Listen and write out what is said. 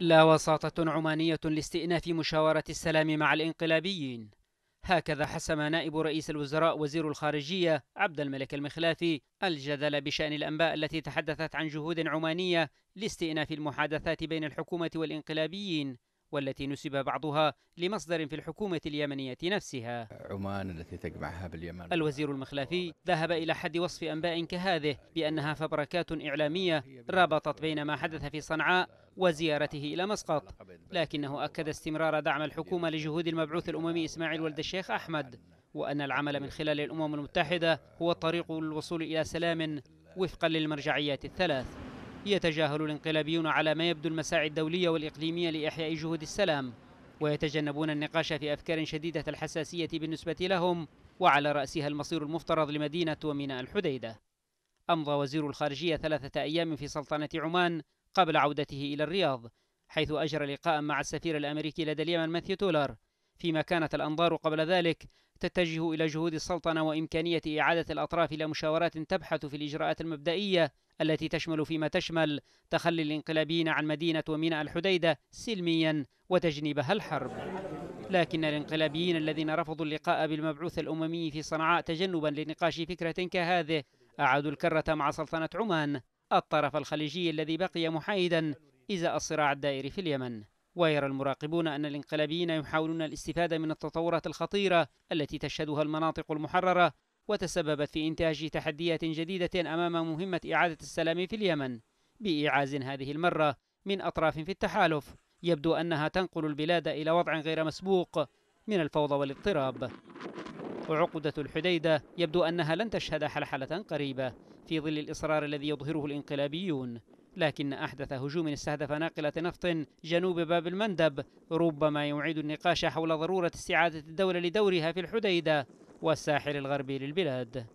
لا وساطة عمانية لاستئناف مشاورة السلام مع الانقلابيين هكذا حسم نائب رئيس الوزراء وزير الخارجية عبد الملك المخلافي الجدل بشأن الأنباء التي تحدثت عن جهود عمانية لاستئناف المحادثات بين الحكومة والانقلابيين والتي نسب بعضها لمصدر في الحكومة اليمنية نفسها عمان التي تجمعها باليمن الوزير المخلافي ذهب إلى حد وصف أنباء كهذه بأنها فبركات إعلامية ربطت بين ما حدث في صنعاء وزيارته إلى مسقط لكنه أكد استمرار دعم الحكومة لجهود المبعوث الأممي إسماعيل ولد الشيخ أحمد وأن العمل من خلال الأمم المتحدة هو طريق الوصول إلى سلام وفقا للمرجعيات الثلاث يتجاهل الانقلابيون على ما يبدو المساعي الدولية والإقليمية لإحياء جهود السلام ويتجنبون النقاش في أفكار شديدة الحساسية بالنسبة لهم وعلى رأسها المصير المفترض لمدينة وميناء الحديدة أمضى وزير الخارجية ثلاثة أيام في سلطنة عمان قبل عودته إلى الرياض حيث أجرى لقاء مع السفير الأمريكي لدى اليمن ماثيو تولر فيما كانت الأنظار قبل ذلك تتجه إلى جهود السلطنة وإمكانية إعادة الأطراف إلى مشاورات تبحث في الإجراءات المبدئية التي تشمل فيما تشمل تخلي الانقلابيين عن مدينة وميناء الحديدة سلميا وتجنيبها الحرب لكن الانقلابيين الذين رفضوا اللقاء بالمبعوث الأممي في صنعاء تجنبا لنقاش فكرة كهذه أعادوا الكرة مع سلطنة عمان الطرف الخليجي الذي بقي محايدا إزاء الصراع الدائري في اليمن ويرى المراقبون أن الانقلابيين يحاولون الاستفادة من التطورات الخطيرة التي تشهدها المناطق المحررة وتسببت في إنتاج تحديات جديدة أمام مهمة إعادة السلام في اليمن بإيعاز هذه المرة من أطراف في التحالف يبدو أنها تنقل البلاد إلى وضع غير مسبوق من الفوضى والاضطراب وعقدة الحديدة يبدو أنها لن تشهد حلحلة قريبة في ظل الإصرار الذي يظهره الإنقلابيون لكن أحدث هجوم استهدف ناقلة نفط جنوب باب المندب ربما يعيد النقاش حول ضرورة استعادة الدولة لدورها في الحديدة والساحل الغربي للبلاد